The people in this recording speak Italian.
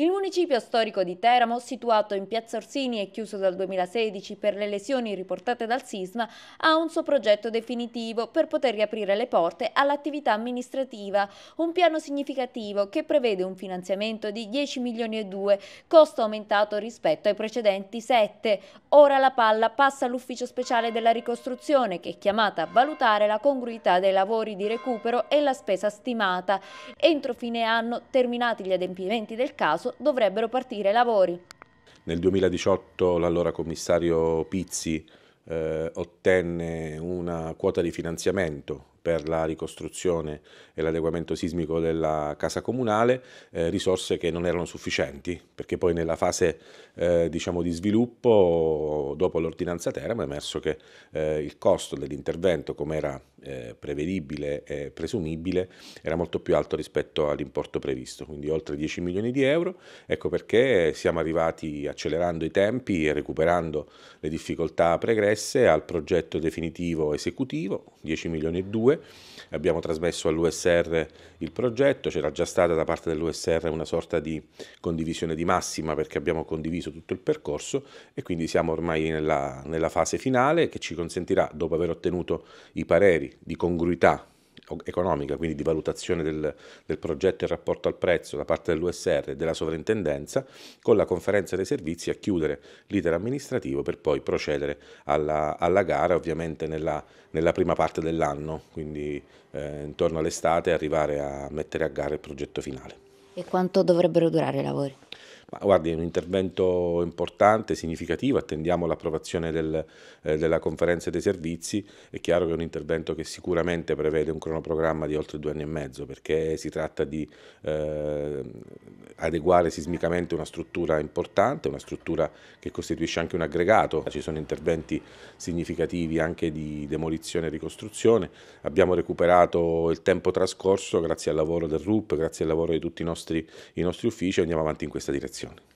Il municipio storico di Teramo, situato in Piazza Orsini e chiuso dal 2016 per le lesioni riportate dal sisma, ha un suo progetto definitivo per poter riaprire le porte all'attività amministrativa, un piano significativo che prevede un finanziamento di 10 milioni e 2, costo aumentato rispetto ai precedenti 7. Ora la palla passa all'ufficio speciale della ricostruzione che è chiamata a valutare la congruità dei lavori di recupero e la spesa stimata. Entro fine anno, terminati gli adempimenti del caso, marzo dovrebbero partire i lavori. Nel 2018 l'allora commissario Pizzi eh, ottenne una quota di finanziamento per la ricostruzione e l'adeguamento sismico della casa comunale, eh, risorse che non erano sufficienti, perché poi nella fase eh, diciamo di sviluppo dopo l'ordinanza Teramo è emerso che eh, il costo dell'intervento, come era eh, prevedibile e presumibile era molto più alto rispetto all'importo previsto, quindi oltre 10 milioni di euro. Ecco perché siamo arrivati accelerando i tempi e recuperando le difficoltà pregresse al progetto definitivo esecutivo, 10 milioni e 2. Abbiamo trasmesso all'USR il progetto, c'era già stata da parte dell'USR una sorta di condivisione di massima perché abbiamo condiviso tutto il percorso e quindi siamo ormai nella, nella fase finale che ci consentirà, dopo aver ottenuto i pareri di congruità economica, quindi di valutazione del, del, progetto in rapporto al prezzo da parte dell'USR e della sovrintendenza, con la conferenza dei servizi a chiudere l'iter amministrativo per poi procedere alla, alla gara, ovviamente nella, nella, prima parte dell'anno, quindi eh, intorno all'estate arrivare a mettere a gara il progetto finale. E quanto dovrebbero durare i lavori? Ma guardi, è un intervento importante, significativo, attendiamo l'approvazione del, eh, della conferenza dei servizi, è chiaro che è un intervento che sicuramente prevede un cronoprogramma di oltre due anni e mezzo perché si tratta di eh, adeguare sismicamente una struttura importante, una struttura che costituisce anche un aggregato, ci sono interventi significativi anche di demolizione e ricostruzione, abbiamo recuperato il tempo trascorso grazie al lavoro del RUP, grazie al lavoro di tutti i nostri, i nostri uffici e andiamo avanti in questa direzione. condizioni.